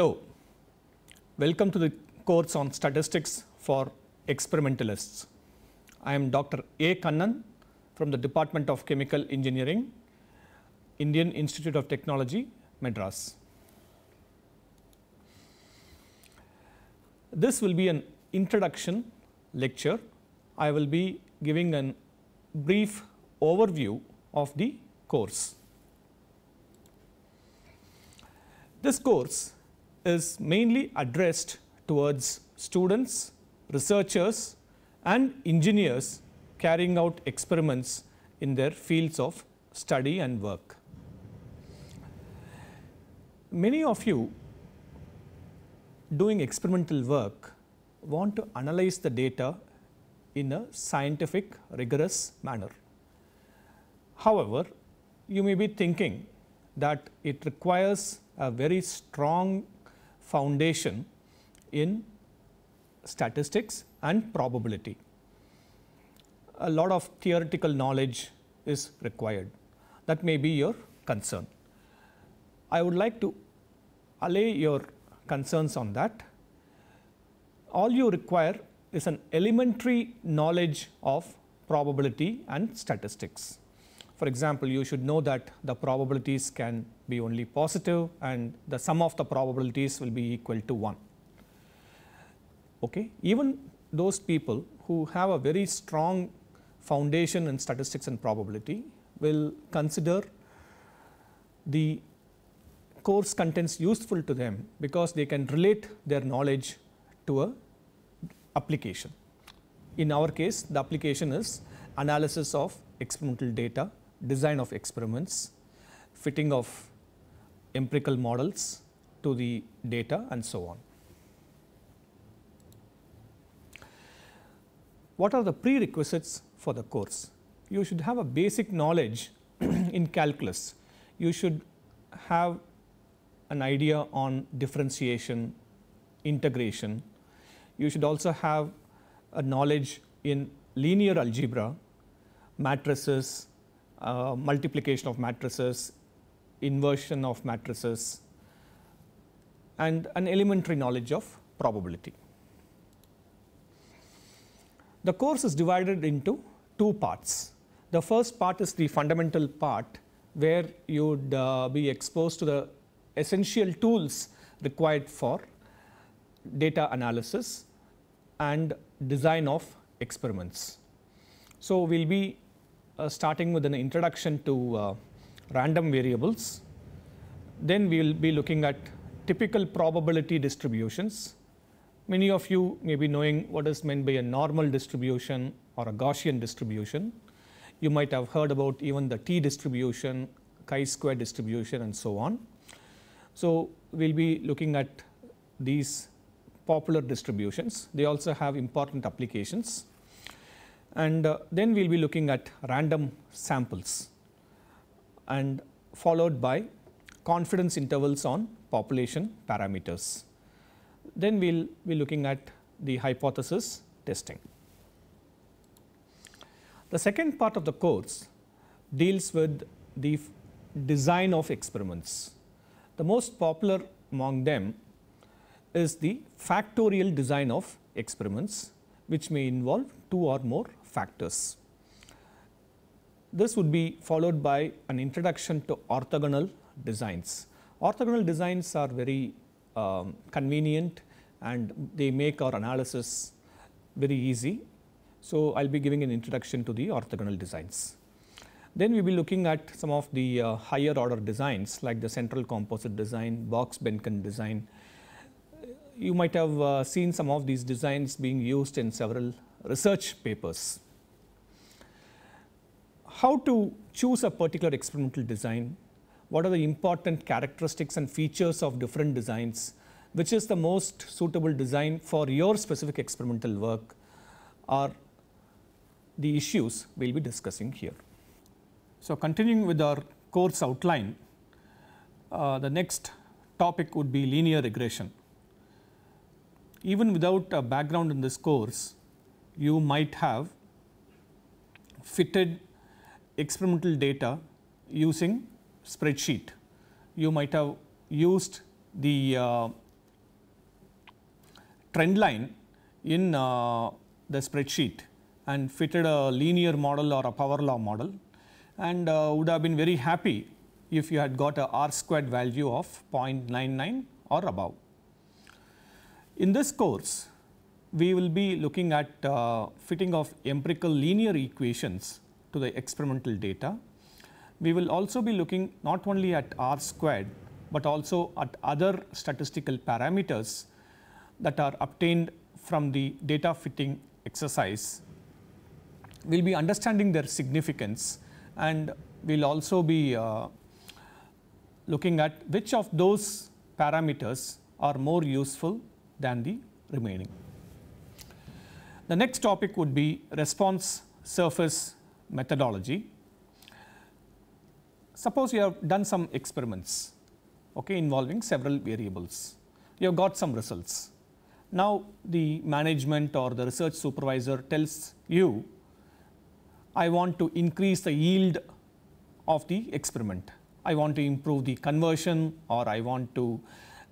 Hello, welcome to the course on statistics for experimentalists. I am Dr. A. Kannan from the Department of Chemical Engineering, Indian Institute of Technology, Madras. This will be an introduction lecture. I will be giving a brief overview of the course. This course is mainly addressed towards students, researchers and engineers carrying out experiments in their fields of study and work. Many of you doing experimental work want to analyze the data in a scientific rigorous manner. However, you may be thinking that it requires a very strong foundation in statistics and probability. A lot of theoretical knowledge is required. That may be your concern. I would like to allay your concerns on that. All you require is an elementary knowledge of probability and statistics. For example, you should know that the probabilities can be only positive and the sum of the probabilities will be equal to 1. Okay? Even those people who have a very strong foundation in statistics and probability will consider the course contents useful to them because they can relate their knowledge to a application. In our case, the application is analysis of experimental data design of experiments, fitting of empirical models to the data and so on. What are the prerequisites for the course? You should have a basic knowledge in calculus. You should have an idea on differentiation, integration. You should also have a knowledge in linear algebra, matrices, uh, multiplication of matrices, inversion of matrices, and an elementary knowledge of probability. The course is divided into two parts. The first part is the fundamental part where you would uh, be exposed to the essential tools required for data analysis and design of experiments. So, we will be uh, starting with an introduction to uh, random variables. Then we will be looking at typical probability distributions. Many of you may be knowing what is meant by a normal distribution or a Gaussian distribution. You might have heard about even the t distribution, chi-square distribution and so on. So, we will be looking at these popular distributions. They also have important applications and uh, then we will be looking at random samples and followed by confidence intervals on population parameters. Then we will be looking at the hypothesis testing. The second part of the course deals with the design of experiments. The most popular among them is the factorial design of experiments which may involve two or more factors. This would be followed by an introduction to orthogonal designs. Orthogonal designs are very um, convenient and they make our analysis very easy. So, I will be giving an introduction to the orthogonal designs. Then we will be looking at some of the uh, higher order designs like the central composite design, box benken design. You might have uh, seen some of these designs being used in several research papers how to choose a particular experimental design, what are the important characteristics and features of different designs, which is the most suitable design for your specific experimental work are the issues we will be discussing here. So, continuing with our course outline, uh, the next topic would be linear regression. Even without a background in this course, you might have fitted experimental data using spreadsheet. You might have used the uh, trend line in uh, the spreadsheet and fitted a linear model or a power law model and uh, would have been very happy if you had got a r squared value of 0.99 or above. In this course, we will be looking at uh, fitting of empirical linear equations to the experimental data. We will also be looking not only at R squared, but also at other statistical parameters that are obtained from the data fitting exercise. We will be understanding their significance and we will also be uh, looking at which of those parameters are more useful than the remaining. The next topic would be response surface methodology. Suppose you have done some experiments okay, involving several variables. You have got some results. Now the management or the research supervisor tells you, I want to increase the yield of the experiment. I want to improve the conversion or I want to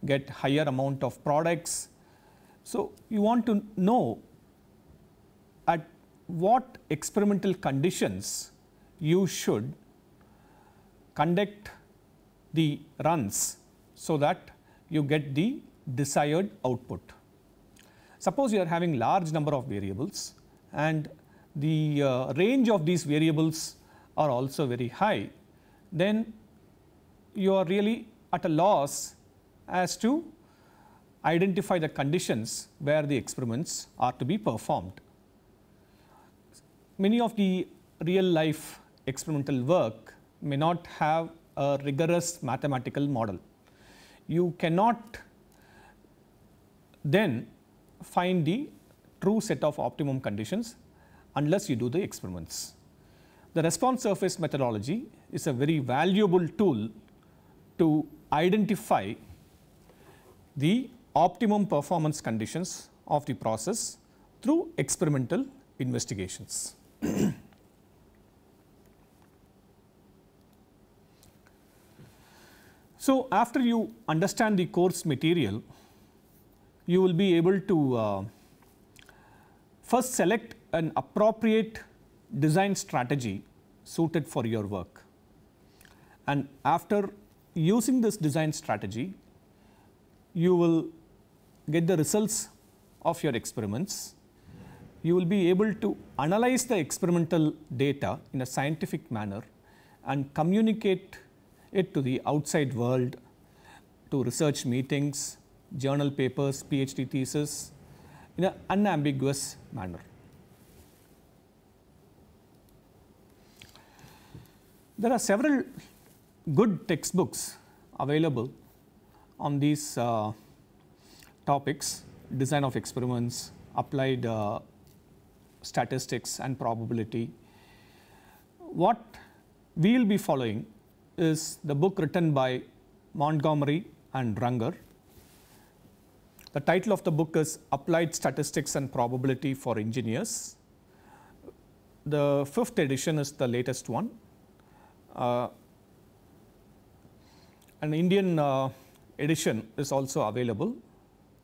get higher amount of products. So you want to know what experimental conditions you should conduct the runs so that you get the desired output. Suppose you are having large number of variables and the uh, range of these variables are also very high, then you are really at a loss as to identify the conditions where the experiments are to be performed many of the real life experimental work may not have a rigorous mathematical model. You cannot then find the true set of optimum conditions unless you do the experiments. The response surface methodology is a very valuable tool to identify the optimum performance conditions of the process through experimental investigations. so, after you understand the course material, you will be able to uh, first select an appropriate design strategy suited for your work. And after using this design strategy, you will get the results of your experiments you will be able to analyze the experimental data in a scientific manner and communicate it to the outside world, to research meetings, journal papers, PhD thesis in an unambiguous manner. There are several good textbooks available on these uh, topics, design of experiments, applied uh, statistics and probability. What we will be following is the book written by Montgomery and Runger. The title of the book is Applied Statistics and Probability for Engineers. The fifth edition is the latest one. Uh, an Indian uh, edition is also available,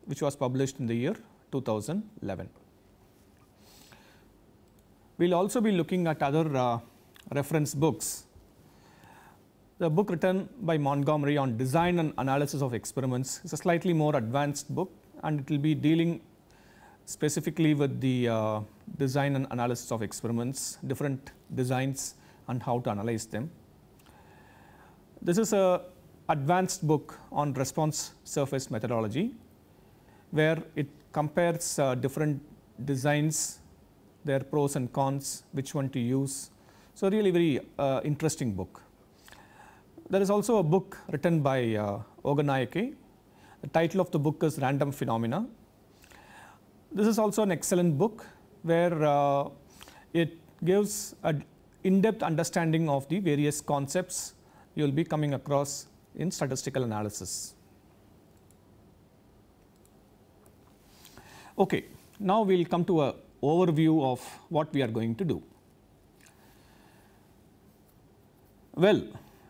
which was published in the year 2011. We will also be looking at other uh, reference books. The book written by Montgomery on design and analysis of experiments is a slightly more advanced book and it will be dealing specifically with the uh, design and analysis of experiments, different designs and how to analyze them. This is a advanced book on response surface methodology where it compares uh, different designs their pros and cons, which one to use. So really very uh, interesting book. There is also a book written by uh, Oganayake. The title of the book is Random Phenomena. This is also an excellent book where uh, it gives an in-depth understanding of the various concepts you will be coming across in statistical analysis. Okay, now we will come to a overview of what we are going to do. Well,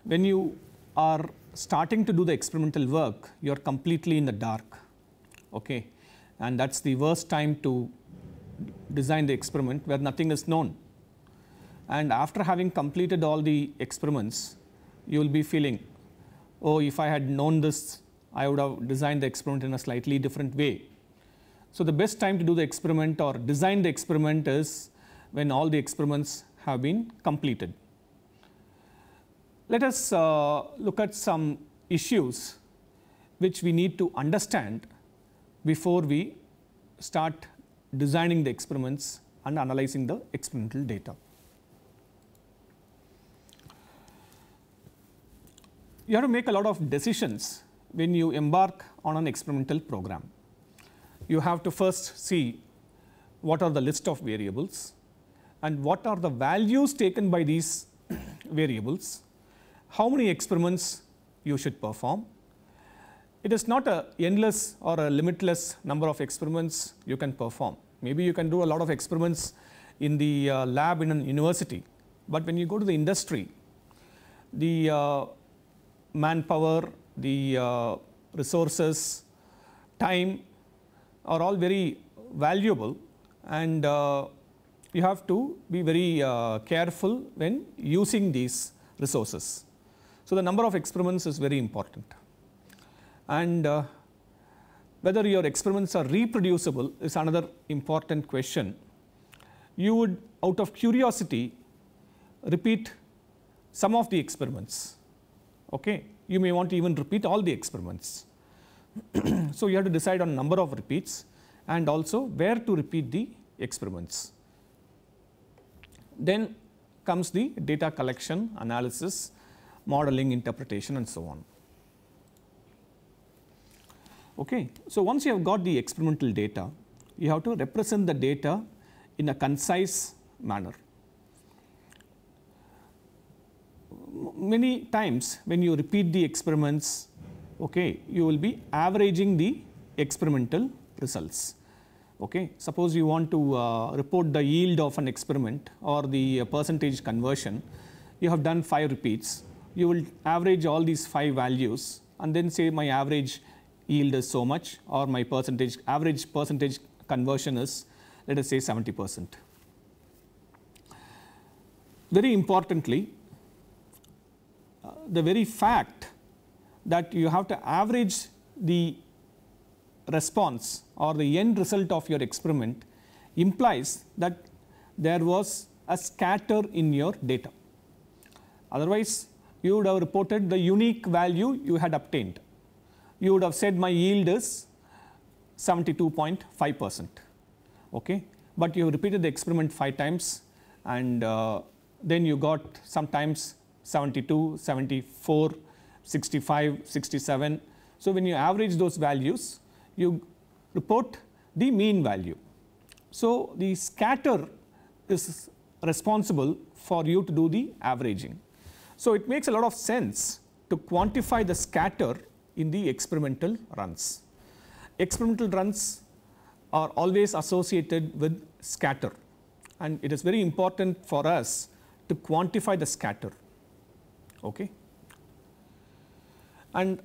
when you are starting to do the experimental work, you are completely in the dark, okay? And that's the worst time to design the experiment where nothing is known. And after having completed all the experiments, you will be feeling, oh, if I had known this, I would have designed the experiment in a slightly different way. So the best time to do the experiment or design the experiment is when all the experiments have been completed. Let us uh, look at some issues which we need to understand before we start designing the experiments and analyzing the experimental data. You have to make a lot of decisions when you embark on an experimental program you have to first see what are the list of variables and what are the values taken by these variables, how many experiments you should perform. It is not a endless or a limitless number of experiments you can perform. Maybe you can do a lot of experiments in the uh, lab in a university, but when you go to the industry, the uh, manpower, the uh, resources, time are all very valuable and uh, you have to be very uh, careful when using these resources. So, the number of experiments is very important and uh, whether your experiments are reproducible is another important question. You would out of curiosity repeat some of the experiments. Okay? You may want to even repeat all the experiments. so you have to decide on number of repeats and also where to repeat the experiments. Then comes the data collection, analysis, modeling, interpretation and so on. Okay. So once you have got the experimental data, you have to represent the data in a concise manner. Many times when you repeat the experiments okay, you will be averaging the experimental results. Okay. Suppose you want to uh, report the yield of an experiment or the uh, percentage conversion, you have done 5 repeats, you will average all these 5 values and then say my average yield is so much or my percentage average percentage conversion is let us say 70 percent. Very importantly, uh, the very fact that you have to average the response or the end result of your experiment implies that there was a scatter in your data. Otherwise, you would have reported the unique value you had obtained. You would have said my yield is 72.5 percent, okay? but you repeated the experiment 5 times and uh, then you got sometimes 72, 74 65, 67. So when you average those values, you report the mean value. So the scatter is responsible for you to do the averaging. So it makes a lot of sense to quantify the scatter in the experimental runs. Experimental runs are always associated with scatter and it is very important for us to quantify the scatter. Okay. And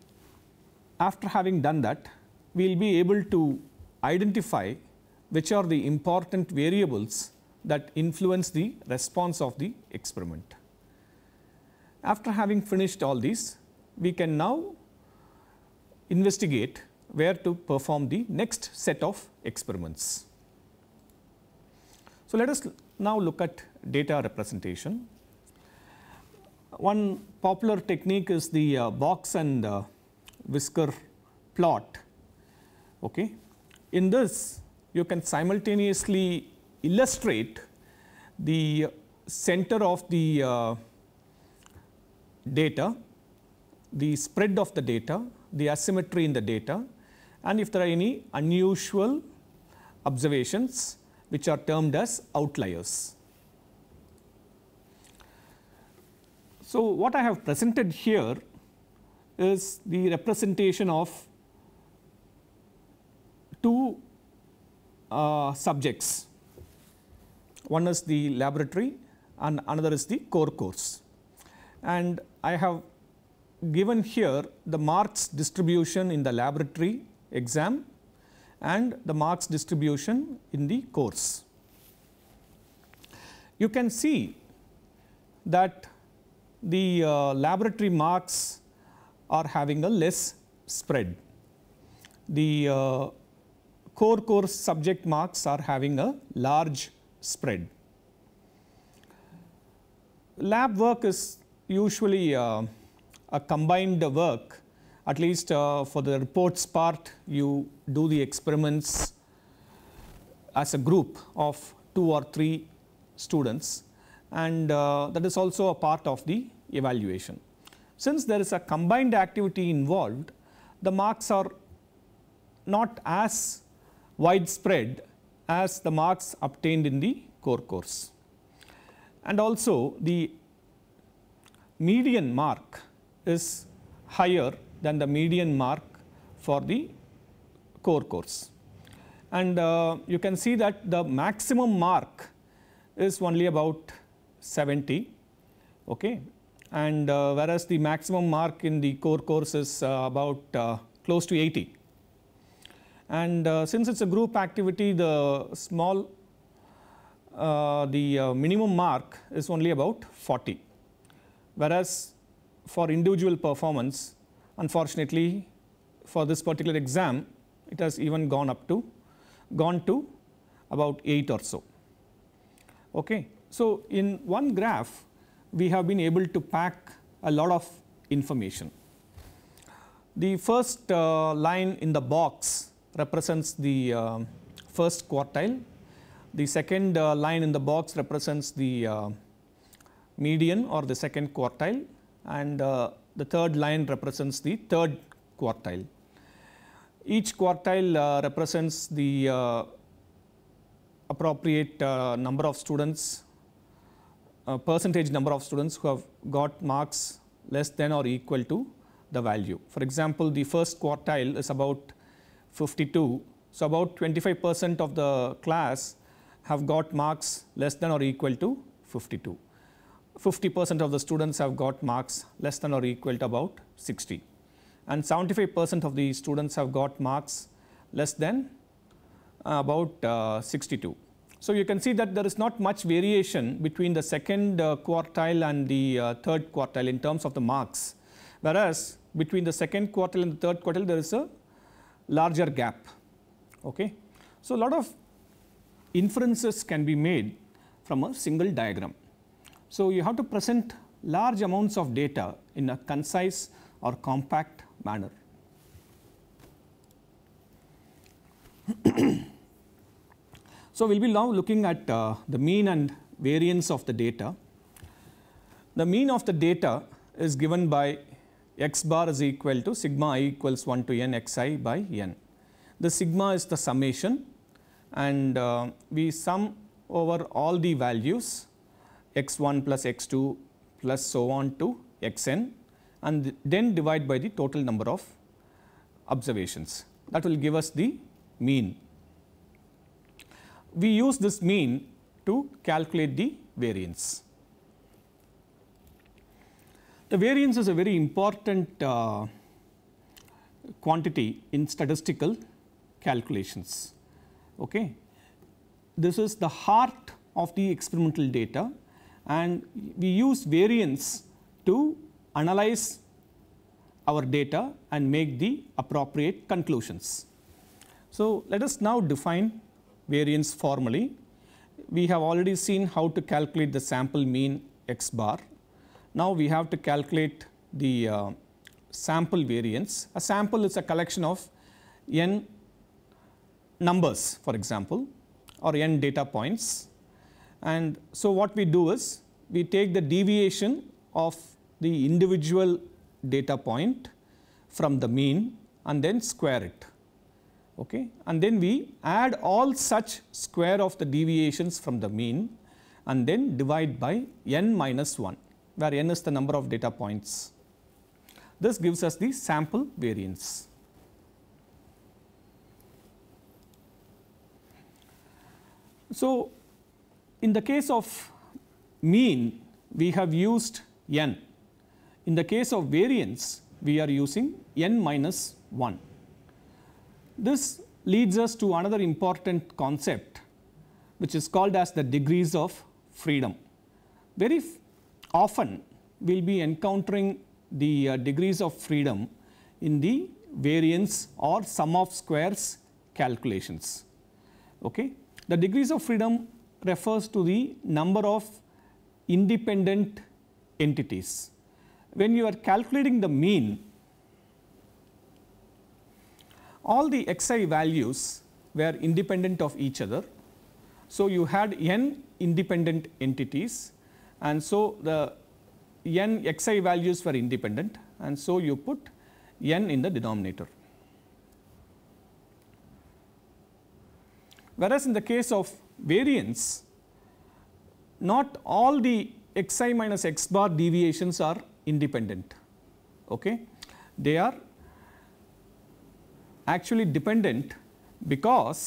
after having done that, we will be able to identify which are the important variables that influence the response of the experiment. After having finished all these, we can now investigate where to perform the next set of experiments. So, let us now look at data representation. One popular technique is the uh, box and uh, whisker plot. Okay. In this, you can simultaneously illustrate the center of the uh, data, the spread of the data, the asymmetry in the data, and if there are any unusual observations which are termed as outliers. So, what I have presented here is the representation of two uh, subjects. One is the laboratory and another is the core course. And I have given here the marks distribution in the laboratory exam and the marks distribution in the course. You can see that the uh, laboratory marks are having a less spread. The uh, core core subject marks are having a large spread. Lab work is usually uh, a combined work at least uh, for the reports part you do the experiments as a group of two or three students and uh, that is also a part of the evaluation. Since there is a combined activity involved, the marks are not as widespread as the marks obtained in the core course. And also the median mark is higher than the median mark for the core course. And uh, you can see that the maximum mark is only about 70 okay and uh, whereas the maximum mark in the core course is uh, about uh, close to 80 and uh, since it's a group activity the small uh, the uh, minimum mark is only about 40 whereas for individual performance unfortunately for this particular exam it has even gone up to gone to about 8 or so okay so in one graph, we have been able to pack a lot of information. The first uh, line in the box represents the uh, first quartile. The second uh, line in the box represents the uh, median or the second quartile and uh, the third line represents the third quartile. Each quartile uh, represents the appropriate number of students a percentage number of students who have got marks less than or equal to the value. For example, the first quartile is about 52. So about 25% of the class have got marks less than or equal to 52. 50% of the students have got marks less than or equal to about 60. And 75% of the students have got marks less than uh, about uh, 62. So you can see that there is not much variation between the second uh, quartile and the uh, third quartile in terms of the marks, whereas between the second quartile and the third quartile there is a larger gap. Okay. So a lot of inferences can be made from a single diagram. So you have to present large amounts of data in a concise or compact manner. So we'll be now looking at uh, the mean and variance of the data. The mean of the data is given by x bar is equal to sigma i equals 1 to n xi by n. The sigma is the summation and uh, we sum over all the values x1 plus x2 plus so on to xn and then divide by the total number of observations. That will give us the mean we use this mean to calculate the variance. The variance is a very important uh, quantity in statistical calculations. Okay. This is the heart of the experimental data and we use variance to analyze our data and make the appropriate conclusions. So, let us now define variance formally. We have already seen how to calculate the sample mean x bar. Now we have to calculate the uh, sample variance. A sample is a collection of n numbers for example or n data points. And so what we do is we take the deviation of the individual data point from the mean and then square it okay and then we add all such square of the deviations from the mean and then divide by n minus 1 where n is the number of data points. This gives us the sample variance. So, in the case of mean we have used n. In the case of variance we are using n minus 1. This leads us to another important concept which is called as the degrees of freedom. Very often we will be encountering the uh, degrees of freedom in the variance or sum of squares calculations. Okay? The degrees of freedom refers to the number of independent entities. When you are calculating the mean, all the xi values were independent of each other. So, you had n independent entities and so the n xi values were independent and so you put n in the denominator. Whereas, in the case of variance, not all the xi minus x bar deviations are independent. Okay? They are actually dependent because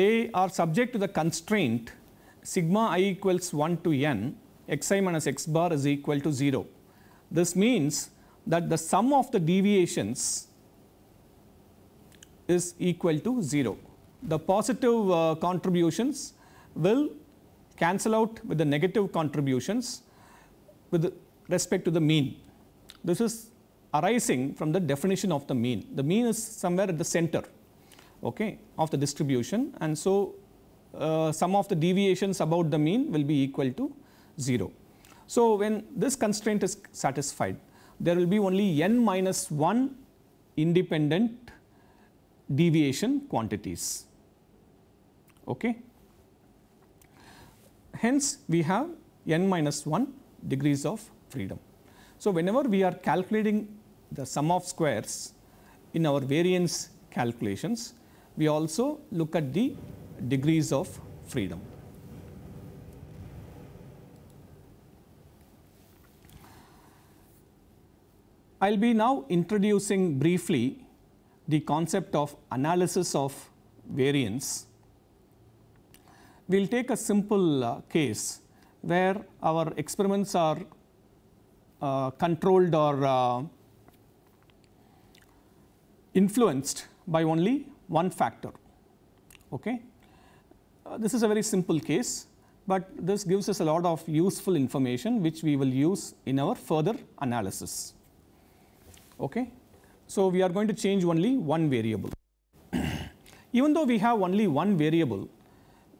they are subject to the constraint sigma i equals 1 to n xi minus x bar is equal to 0. This means that the sum of the deviations is equal to 0. The positive uh, contributions will cancel out with the negative contributions with respect to the mean. This is arising from the definition of the mean. The mean is somewhere at the center okay, of the distribution and so uh, of the deviations about the mean will be equal to 0. So when this constraint is satisfied, there will be only n minus 1 independent deviation quantities. Okay. Hence, we have n minus 1 degrees of freedom. So, whenever we are calculating the sum of squares in our variance calculations. We also look at the degrees of freedom. I will be now introducing briefly the concept of analysis of variance. We will take a simple uh, case where our experiments are uh, controlled or uh, influenced by only one factor. Okay? Uh, this is a very simple case, but this gives us a lot of useful information which we will use in our further analysis. Okay? So, we are going to change only one variable. Even though we have only one variable,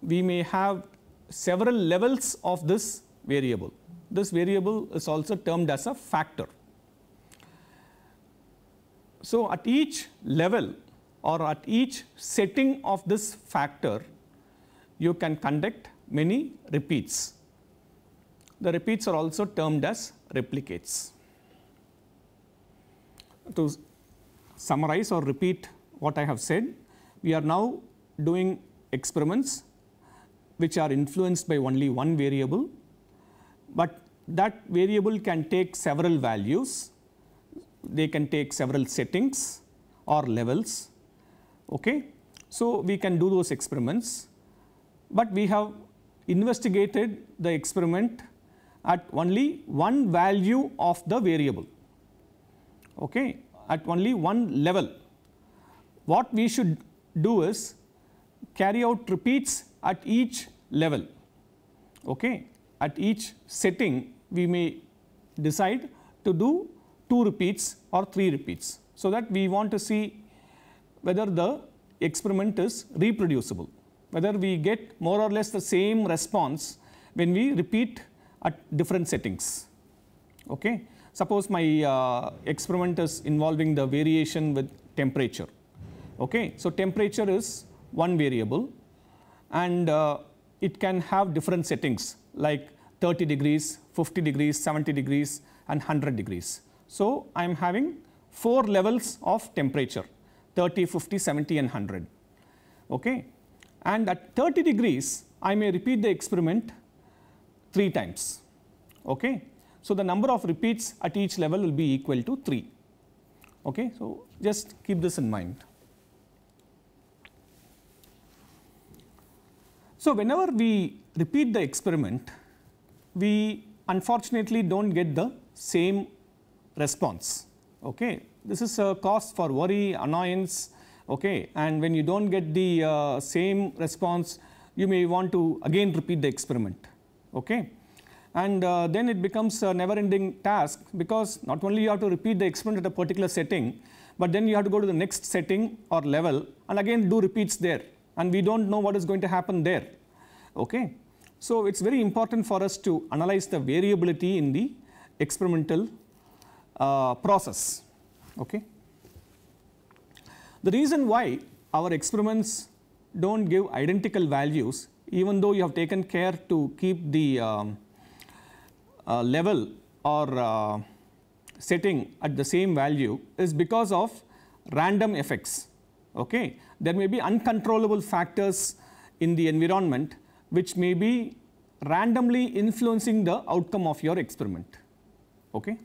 we may have several levels of this variable. This variable is also termed as a factor. So at each level or at each setting of this factor, you can conduct many repeats. The repeats are also termed as replicates. To summarize or repeat what I have said, we are now doing experiments which are influenced by only one variable, but that variable can take several values they can take several settings or levels. Okay. So, we can do those experiments, but we have investigated the experiment at only one value of the variable, okay, at only one level. What we should do is carry out repeats at each level, okay. at each setting we may decide to do 2 repeats or 3 repeats so that we want to see whether the experiment is reproducible, whether we get more or less the same response when we repeat at different settings. Okay? Suppose my uh, experiment is involving the variation with temperature. Okay? So, temperature is one variable and uh, it can have different settings like 30 degrees, 50 degrees, 70 degrees and 100 degrees. So I am having four levels of temperature 30, 50, 70 and 100. Okay. And at 30 degrees I may repeat the experiment three times. Okay. So the number of repeats at each level will be equal to 3. Okay. So just keep this in mind. So whenever we repeat the experiment, we unfortunately don't get the same response. Okay, this is a cause for worry, annoyance. Okay, and when you don't get the uh, same response, you may want to again repeat the experiment. Okay, and uh, then it becomes a never-ending task because not only you have to repeat the experiment at a particular setting, but then you have to go to the next setting or level and again do repeats there, and we don't know what is going to happen there. Okay, so it's very important for us to analyze the variability in the experimental uh, process. Okay. The reason why our experiments don't give identical values even though you have taken care to keep the um, uh, level or uh, setting at the same value is because of random effects. Okay. There may be uncontrollable factors in the environment which may be randomly influencing the outcome of your experiment. Okay.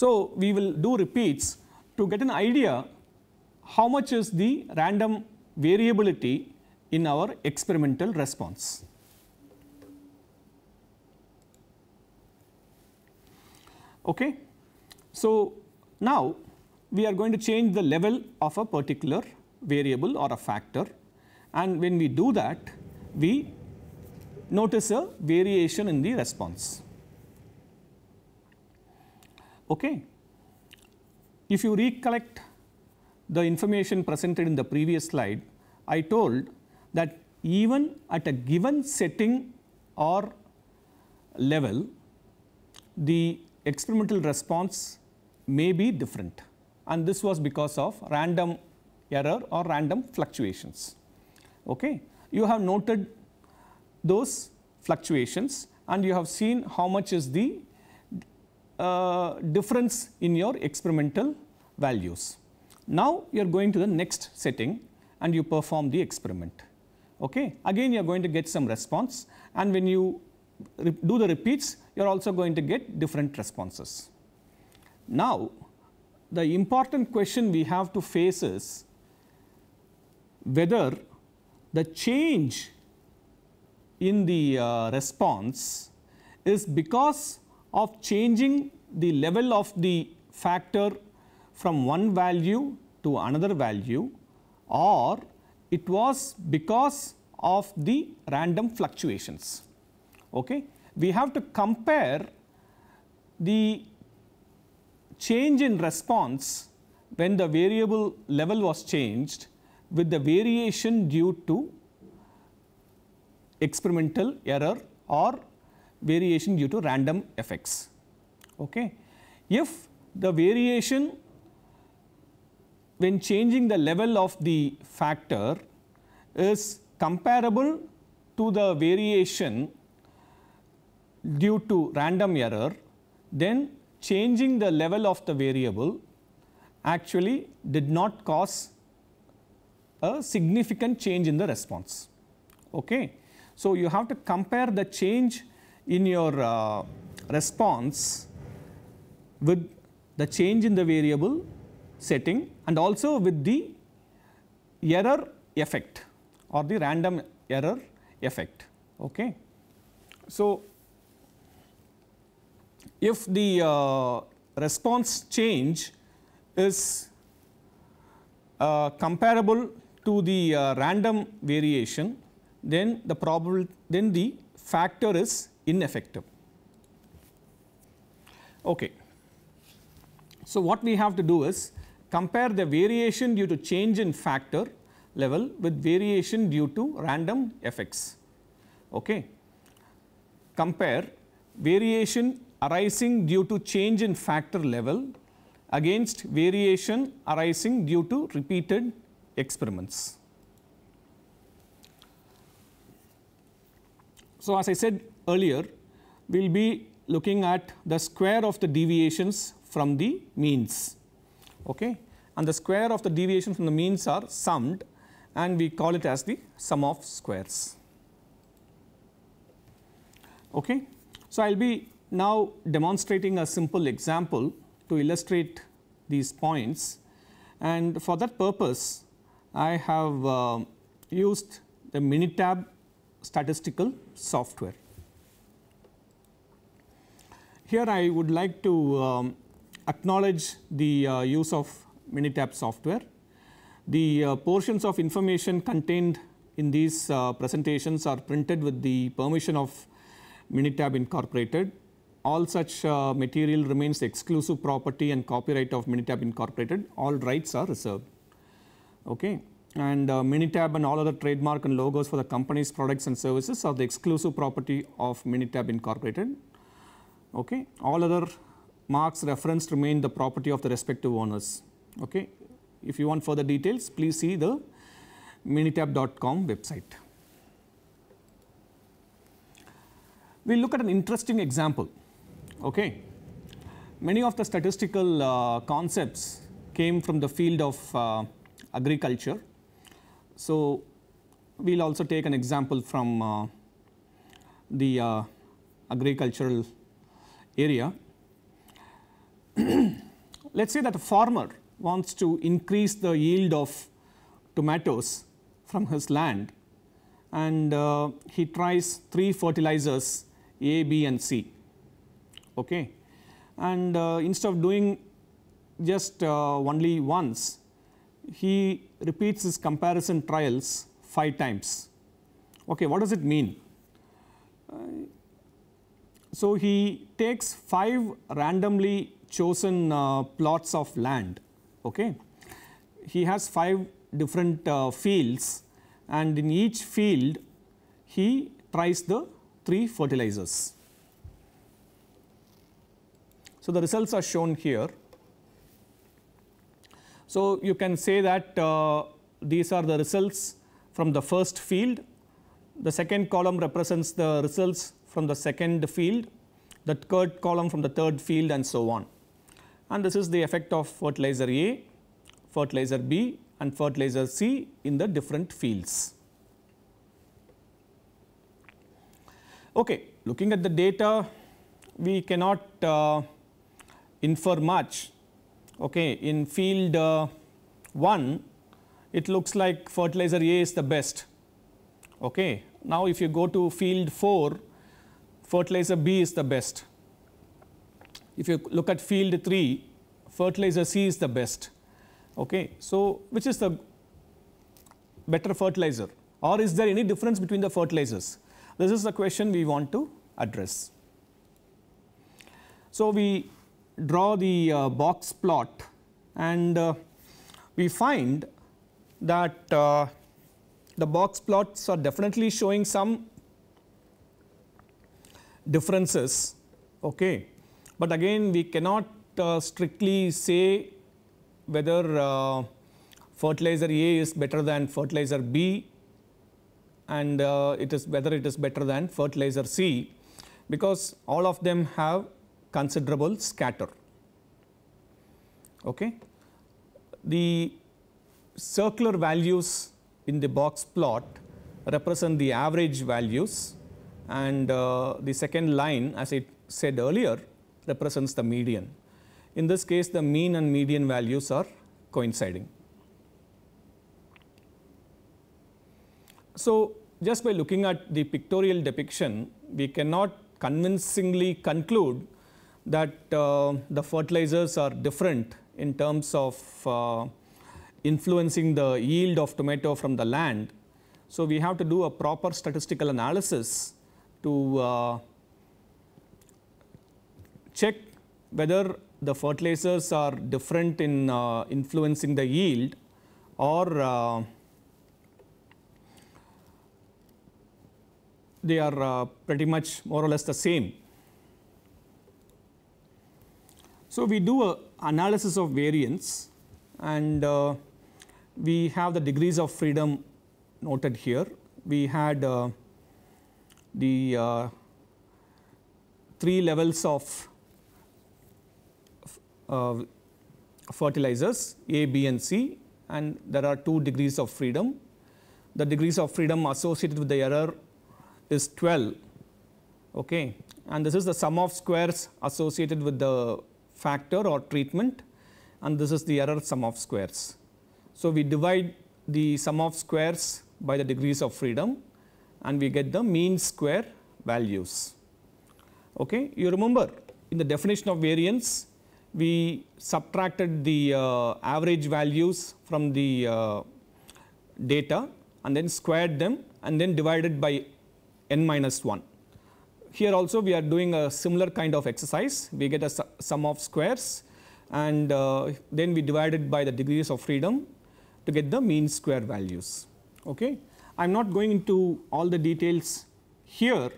So we will do repeats to get an idea how much is the random variability in our experimental response. Okay. So now we are going to change the level of a particular variable or a factor and when we do that we notice a variation in the response. Okay. If you recollect the information presented in the previous slide, I told that even at a given setting or level, the experimental response may be different and this was because of random error or random fluctuations. Okay. You have noted those fluctuations and you have seen how much is the uh, difference in your experimental values. Now you are going to the next setting and you perform the experiment. Okay? Again you are going to get some response and when you do the repeats you are also going to get different responses. Now the important question we have to face is whether the change in the uh, response is because of changing the level of the factor from one value to another value or it was because of the random fluctuations. Okay? We have to compare the change in response when the variable level was changed with the variation due to experimental error or variation due to random effects. Okay. If the variation when changing the level of the factor is comparable to the variation due to random error, then changing the level of the variable actually did not cause a significant change in the response. Okay. So, you have to compare the change in your uh, response with the change in the variable setting and also with the error effect or the random error effect. Okay. So, if the uh, response change is uh, comparable to the uh, random variation, then the probable then the factor is ineffective. Okay. So, what we have to do is compare the variation due to change in factor level with variation due to random effects. Okay. Compare variation arising due to change in factor level against variation arising due to repeated experiments. So, as I said earlier, we will be looking at the square of the deviations from the means. Okay? And the square of the deviation from the means are summed and we call it as the sum of squares. Okay? So, I will be now demonstrating a simple example to illustrate these points and for that purpose I have uh, used the Minitab statistical software. Here I would like to um, acknowledge the uh, use of Minitab software. The uh, portions of information contained in these uh, presentations are printed with the permission of Minitab Incorporated. All such uh, material remains the exclusive property and copyright of Minitab Incorporated. All rights are reserved. Okay. And uh, Minitab and all other trademark and logos for the company's products and services are the exclusive property of Minitab Incorporated okay all other marks referenced remain the property of the respective owners okay if you want further details please see the minitab.com website we look at an interesting example okay many of the statistical uh, concepts came from the field of uh, agriculture so we'll also take an example from uh, the uh, agricultural area. Let us say that a farmer wants to increase the yield of tomatoes from his land and uh, he tries three fertilizers A, B and C. Okay. And uh, instead of doing just uh, only once, he repeats his comparison trials 5 times. Okay, what does it mean? Uh, so he takes five randomly chosen uh, plots of land, okay. He has five different uh, fields and in each field he tries the three fertilizers. So the results are shown here. So you can say that uh, these are the results from the first field. The second column represents the results from the second field, the third column from the third field and so on. And this is the effect of fertilizer A, fertilizer B and fertilizer C in the different fields. Okay, looking at the data, we cannot uh, infer much. Okay, in field uh, 1, it looks like fertilizer A is the best. Okay. Now, if you go to field 4, fertilizer B is the best. If you look at field 3, fertilizer C is the best. Okay, so which is the better fertilizer or is there any difference between the fertilizers? This is the question we want to address. So we draw the uh, box plot and uh, we find that uh, the box plots are definitely showing some differences. Okay. But again, we cannot uh, strictly say whether uh, fertilizer A is better than fertilizer B and uh, it is whether it is better than fertilizer C because all of them have considerable scatter. Okay. The circular values in the box plot represent the average values and uh, the second line as I said earlier represents the median. In this case the mean and median values are coinciding. So, just by looking at the pictorial depiction we cannot convincingly conclude that uh, the fertilizers are different in terms of uh, influencing the yield of tomato from the land. So, we have to do a proper statistical analysis to uh, check whether the fertilizers are different in uh, influencing the yield or uh, they are pretty much more or less the same. So, we do a analysis of variance and uh, we have the degrees of freedom noted here. We had uh, the uh, three levels of uh, fertilizers A, B and C and there are two degrees of freedom. The degrees of freedom associated with the error is 12 okay. and this is the sum of squares associated with the factor or treatment and this is the error sum of squares. So, we divide the sum of squares by the degrees of freedom and we get the mean square values. Okay? You remember in the definition of variance, we subtracted the uh, average values from the uh, data and then squared them and then divided by n minus 1. Here also we are doing a similar kind of exercise. We get a su sum of squares and uh, then we divided by the degrees of freedom to get the mean square values. Okay? I am not going into all the details here,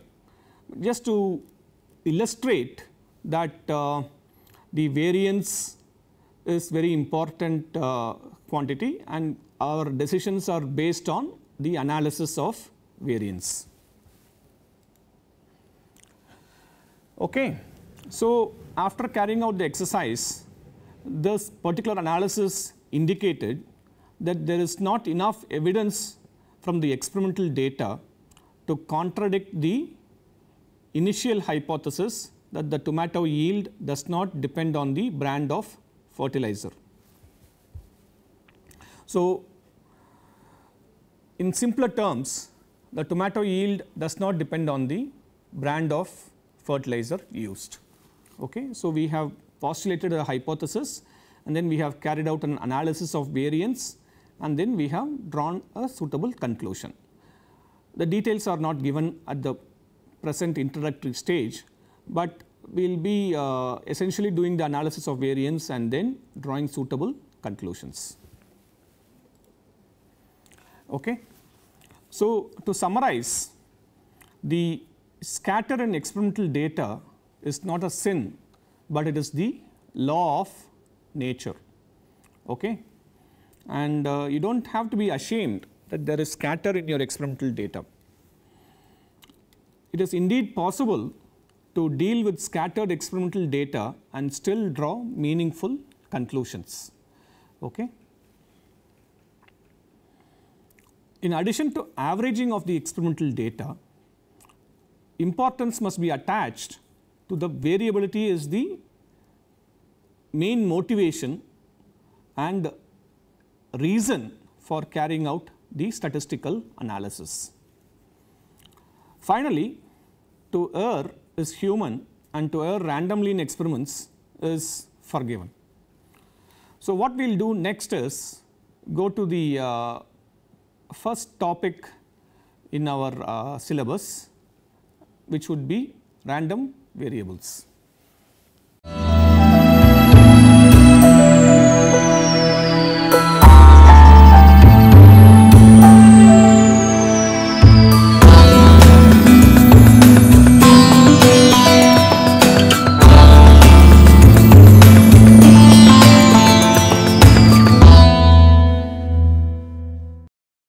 just to illustrate that uh, the variance is very important uh, quantity and our decisions are based on the analysis of variance. Okay. So, after carrying out the exercise, this particular analysis indicated that there is not enough evidence from the experimental data to contradict the initial hypothesis that the tomato yield does not depend on the brand of fertilizer. So, in simpler terms the tomato yield does not depend on the brand of fertilizer used. Okay. So, we have postulated a hypothesis and then we have carried out an analysis of variance and then we have drawn a suitable conclusion. The details are not given at the present introductory stage, but we will be uh, essentially doing the analysis of variance and then drawing suitable conclusions. Okay. So, to summarize the scatter and experimental data is not a sin, but it is the law of nature. Okay and uh, you do not have to be ashamed that there is scatter in your experimental data. It is indeed possible to deal with scattered experimental data and still draw meaningful conclusions. Okay? In addition to averaging of the experimental data, importance must be attached to the variability is the main motivation and reason for carrying out the statistical analysis. Finally, to err is human and to err randomly in experiments is forgiven. So, what we will do next is go to the uh, first topic in our uh, syllabus which would be random variables.